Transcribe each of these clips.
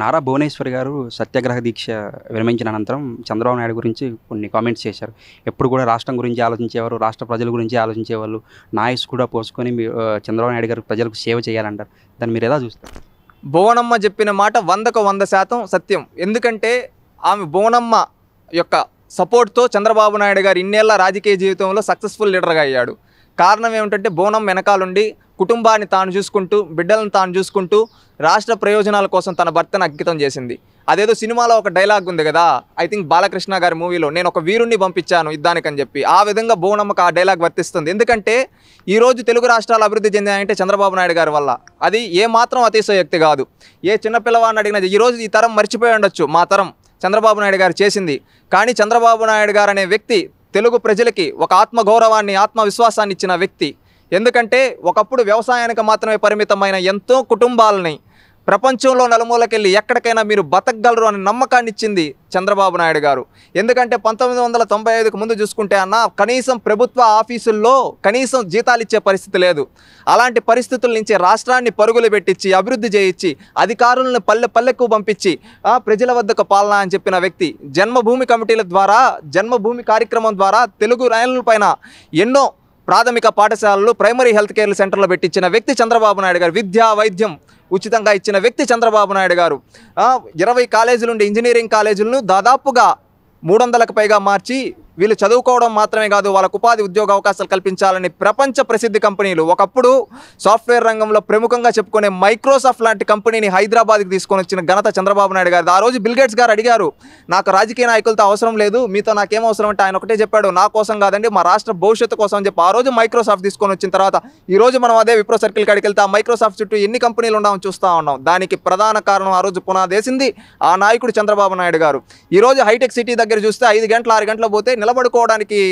నారా భువనేశ్వర్ గారు సత్యాగ్రహ దీక్ష విరమించిన అనంతరం చంద్రబాబు నాయుడు గురించి కొన్ని కామెంట్స్ చేశారు ఎప్పుడు కూడా రాష్ట్రం గురించి ఆలోచించేవారు రాష్ట్ర ప్రజల గురించి ఆలోచించేవాళ్ళు నాయస్ కూడా పోసుకొని చంద్రబాబు నాయుడు గారు ప్రజలకు సేవ చేయాలంటారు దాన్ని మీరు ఎలా చూస్తారు భువనమ్మ చెప్పిన మాట వందకు వంద శాతం సత్యం ఎందుకంటే ఆమె భువనమ్మ యొక్క సపోర్ట్తో చంద్రబాబు నాయుడు గారు ఇన్నేళ్ల రాజకీయ జీవితంలో సక్సెస్ఫుల్ లీడర్గా అయ్యాడు కారణం ఏమిటంటే బోనం వెనకాలుండి కుటుంబాన్ని తాను చూసుకుంటూ బిడ్డలను తాను చూసుకుంటూ రాష్ట్ర ప్రయోజనాల కోసం తన భర్తను అంకితం చేసింది అదేదో సినిమాలో ఒక డైలాగ్ ఉంది కదా ఐ థింక్ బాలకృష్ణ గారి మూవీలో నేను ఒక వీరుణ్ణి పంపించాను ఇద్దానికని చెప్పి ఆ విధంగా బోనమ్మకు ఆ డైలాగ్ వర్తిస్తుంది ఎందుకంటే ఈరోజు తెలుగు రాష్ట్రాలు అభివృద్ధి చెందాయంటే చంద్రబాబు నాయుడు గారి వల్ల అది ఏ మాత్రం అతిశయోక్తి కాదు ఏ చిన్నపిల్లవాడిని అడిగినది ఈరోజు ఈ తరం మర్చిపోయి ఉండొచ్చు మా తరం చంద్రబాబు నాయుడు గారు చేసింది కానీ చంద్రబాబు నాయుడు గారు అనే వ్యక్తి తెలుగు ప్రజలకి ఒక ఆత్మగౌరవాన్ని ఆత్మవిశ్వాసాన్ని ఇచ్చిన వ్యక్తి ఎందుకంటే ఒకప్పుడు వ్యవసాయానికి మాత్రమే పరిమితమైన ఎంతో కుటుంబాలని ప్రపంచంలో నలుమూలకెళ్ళి ఎక్కడికైనా మీరు బతకగలరు అనే నమ్మకాన్ని ఇచ్చింది చంద్రబాబు నాయుడు గారు ఎందుకంటే పంతొమ్మిది వందల తొంభై ఐదుకు ముందు చూసుకుంటే అన్న కనీసం ప్రభుత్వ ఆఫీసుల్లో కనీసం జీతాలు ఇచ్చే పరిస్థితి లేదు అలాంటి పరిస్థితుల నుంచి రాష్ట్రాన్ని పరుగులు పెట్టించి అభివృద్ధి చేయించి అధికారులను పల్లె పల్లెకు పంపించి ప్రజల వద్దకు పాలన అని చెప్పిన వ్యక్తి జన్మభూమి కమిటీల ద్వారా జన్మభూమి కార్యక్రమం ద్వారా తెలుగు రైళ్ల పైన ఎన్నో ప్రాథమిక పాఠశాలలు ప్రైమరీ హెల్త్ కేర్ సెంటర్లో పెట్టించిన వ్యక్తి చంద్రబాబు నాయుడు గారు విద్యా వైద్యం ఉచితంగా ఇచ్చిన వ్యక్తి చంద్రబాబు నాయుడు గారు ఇరవై నుండి ఇంజనీరింగ్ కాలేజీలను దాదాపుగా మూడు వందలకు పైగా మార్చి వీళ్ళు చదువుకోవడం మాత్రమే కాదు వాళ్ళకు ఉపాధి ఉద్యోగ అవకాశాలు కల్పించాలని ప్రపంచ ప్రసిద్ధి కంపెనీలు ఒకప్పుడు సాఫ్ట్వేర్ రంగంలో ప్రముఖంగా చెప్పుకునే మైక్రోసాఫ్ట్ లాంటి కంపెనీని హైదరాబాద్కి తీసుకొని వచ్చిన ఘనత చంద్రబాబు నాయుడు గారు ఆ రోజు బిల్గేట్స్ గారు అడిగారు నాకు రాజకీయ నాయకులతో అవసరం లేదు మీతో నాకేం అవసరం అంటే ఆయన ఒకటే చెప్పాడు నా కోసం కాదండి మా రాష్ట్ర భవిష్యత్తు కోసం అని చెప్పి ఆ రోజు మైక్రోసాఫ్ట్ తీసుకొని వచ్చిన తర్వాత ఈ రోజు మనం అదే విప్రో సర్కిల్ కాడికి వెళ్తే ఆ మైక్రోసాఫ్ట్ చుట్టూ ఎన్ని కంపెనీలు ఉన్నామని చూస్తూ ఉన్నాం దానికి ప్రధాన కారణం ఆ రోజు పునాదేసింది ఆ నాయకుడు చంద్రబాబు నాయుడు గారు ఈరోజు హైటెక్ సిటీ దగ్గర చూస్తే ఐదు గంటల ఆరు గంటల పోతే నిలబడుకోవడానికి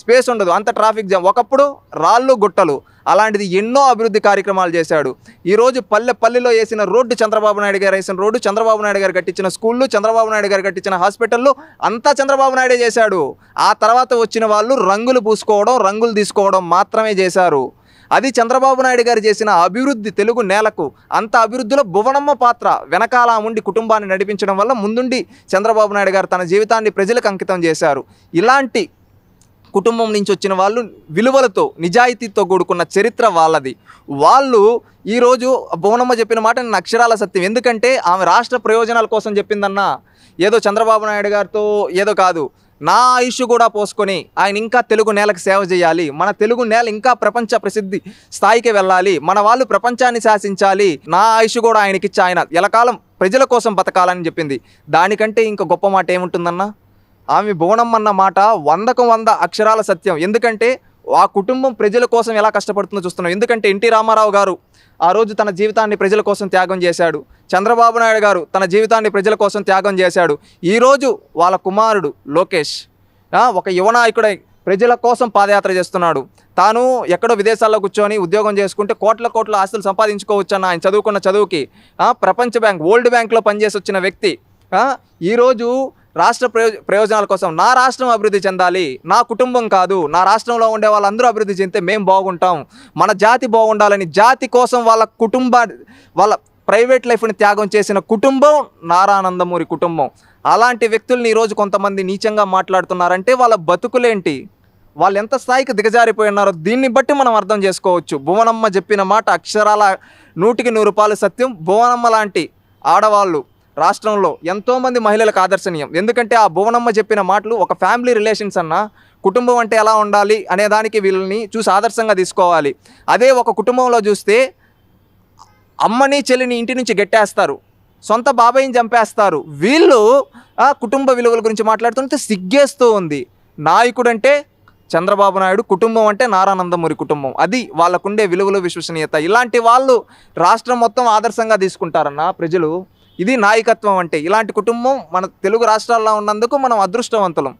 స్పేస్ ఉండదు అంత ట్రాఫిక్ జామ్ ఒకప్పుడు రాళ్ళు గుట్టలు అలాంటిది ఎన్నో అభివృద్ధి కార్యక్రమాలు చేశాడు ఈరోజు పల్లె పల్లెలో వేసిన రోడ్డు చంద్రబాబు నాయుడు గారు వేసిన రోడ్డు చంద్రబాబు నాయుడు గారు కట్టించిన స్కూళ్ళు చంద్రబాబు నాయుడు గారు కట్టించిన హాస్పిటళ్ళు అంతా చంద్రబాబు నాయుడే చేశాడు ఆ తర్వాత వచ్చిన వాళ్ళు రంగులు పూసుకోవడం రంగులు తీసుకోవడం మాత్రమే చేశారు అది చంద్రబాబు నాయుడు గారు చేసిన అభివృద్ధి తెలుగు నేలకు అంత అభివృద్ధిలో భువనమ్మ పాత్ర వెనకాల ఉండి కుటుంబాన్ని నడిపించడం వల్ల ముందుండి చంద్రబాబు నాయుడు గారు తన జీవితాన్ని ప్రజలకు అంకితం చేశారు ఇలాంటి కుటుంబం నుంచి వచ్చిన వాళ్ళు విలువలతో నిజాయితీతో కూడుకున్న చరిత్ర వాళ్ళది వాళ్ళు ఈరోజు భువనమ్మ చెప్పిన మాట నేను అక్షరాల సత్యం ఎందుకంటే ఆమె రాష్ట్ర ప్రయోజనాల కోసం చెప్పిందన్నా ఏదో చంద్రబాబు నాయుడు గారితో ఏదో కాదు నా ఆయుష్ కూడా పోసుకొని ఆయన ఇంకా తెలుగు నేలకు సేవ చేయాలి మన తెలుగు నేల ఇంకా ప్రపంచ ప్రసిద్ధి స్థాయికి వెళ్ళాలి మన వాళ్ళు ప్రపంచాన్ని శాసించాలి నా ఆయుష్ కూడా ఆయనకిచ్చి ఆయన ఎలకాలం ప్రజల కోసం బతకాలని చెప్పింది దానికంటే ఇంకా గొప్ప మాట ఏముంటుందన్నా ఆమె బోనం అన్న మాట వందకు వంద అక్షరాల సత్యం ఎందుకంటే ఆ కుటుంబం ప్రజల కోసం ఎలా కష్టపడుతుందో చూస్తున్నాం ఎందుకంటే ఎన్టీ రామారావు గారు ఆ రోజు తన జీవితాన్ని ప్రజల కోసం త్యాగం చేశాడు చంద్రబాబు నాయుడు గారు తన జీవితాన్ని ప్రజల కోసం త్యాగం చేశాడు ఈరోజు వాళ్ళ కుమారుడు లోకేష్ ఒక యువనాయకుడై ప్రజల కోసం పాదయాత్ర చేస్తున్నాడు తాను ఎక్కడో విదేశాల్లో కూర్చొని ఉద్యోగం చేసుకుంటే కోట్ల కోట్ల ఆస్తులు సంపాదించుకోవచ్చు అన్న ఆయన చదువుకున్న చదువుకి ప్రపంచ బ్యాంక్ వరల్డ్ బ్యాంక్లో పనిచేసి వచ్చిన వ్యక్తి ఈరోజు రాష్ట్ర ప్రయోజనాల కోసం నా రాష్ట్రం అభివృద్ధి చెందాలి నా కుటుంబం కాదు నా రాష్ట్రంలో ఉండే వాళ్ళందరూ అభివృద్ధి చెందితే మేము బాగుంటాం మన జాతి బాగుండాలని జాతి కోసం వాళ్ళ కుటుంబ వాళ్ళ ప్రైవేట్ లైఫ్ని త్యాగం చేసిన కుటుంబం నారానందమూరి కుటుంబం అలాంటి వ్యక్తుల్ని ఈరోజు కొంతమంది నీచంగా మాట్లాడుతున్నారంటే వాళ్ళ బతుకులేంటి వాళ్ళు ఎంత స్థాయికి దిగజారిపోయి ఉన్నారో దీన్ని బట్టి మనం అర్థం చేసుకోవచ్చు భువనమ్మ చెప్పిన మాట అక్షరాల నూటికి నూరు రూపాయలు సత్యం భువనమ్మ లాంటి ఆడవాళ్ళు రాష్ట్రంలో ఎంతోమంది మహిళలకు ఆదర్శనీయం ఎందుకంటే ఆ భువనమ్మ చెప్పిన మాటలు ఒక ఫ్యామిలీ రిలేషన్స్ అన్న కుటుంబం అంటే ఎలా ఉండాలి అనే దానికి వీళ్ళని చూసి ఆదర్శంగా తీసుకోవాలి అదే ఒక కుటుంబంలో చూస్తే అమ్మని చెల్లిని ఇంటి నుంచి గెట్టేస్తారు సొంత బాబాయిని చంపేస్తారు వీళ్ళు ఆ కుటుంబ విలువల గురించి మాట్లాడుతుంటే సిగ్గేస్తూ ఉంది నాయకుడు అంటే చంద్రబాబు నాయుడు కుటుంబం అంటే నారానందమూరి కుటుంబం అది వాళ్ళకుండే విలువలు విశ్వసనీయత ఇలాంటి వాళ్ళు రాష్ట్రం మొత్తం ఆదర్శంగా తీసుకుంటారన్న ప్రజలు ఇది నాయకత్వం అంటే ఇలాంటి కుటుంబం మన తెలుగు రాష్ట్రాల్లో ఉన్నందుకు మనం అదృష్టవంతులం